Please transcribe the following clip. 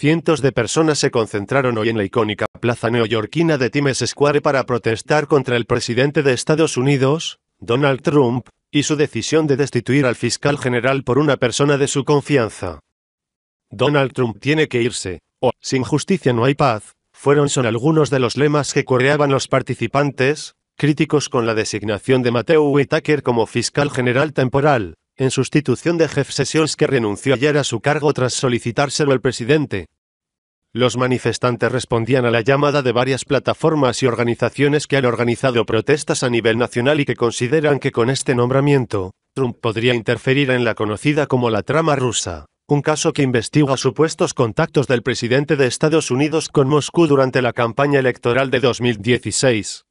Cientos de personas se concentraron hoy en la icónica plaza neoyorquina de Times Square para protestar contra el presidente de Estados Unidos, Donald Trump, y su decisión de destituir al fiscal general por una persona de su confianza. Donald Trump tiene que irse, o sin justicia no hay paz, fueron son algunos de los lemas que coreaban los participantes, críticos con la designación de Mateo Whitaker como fiscal general temporal en sustitución de Jeff Sessions que renunció ayer a su cargo tras solicitárselo el presidente. Los manifestantes respondían a la llamada de varias plataformas y organizaciones que han organizado protestas a nivel nacional y que consideran que con este nombramiento, Trump podría interferir en la conocida como la trama rusa, un caso que investiga supuestos contactos del presidente de Estados Unidos con Moscú durante la campaña electoral de 2016.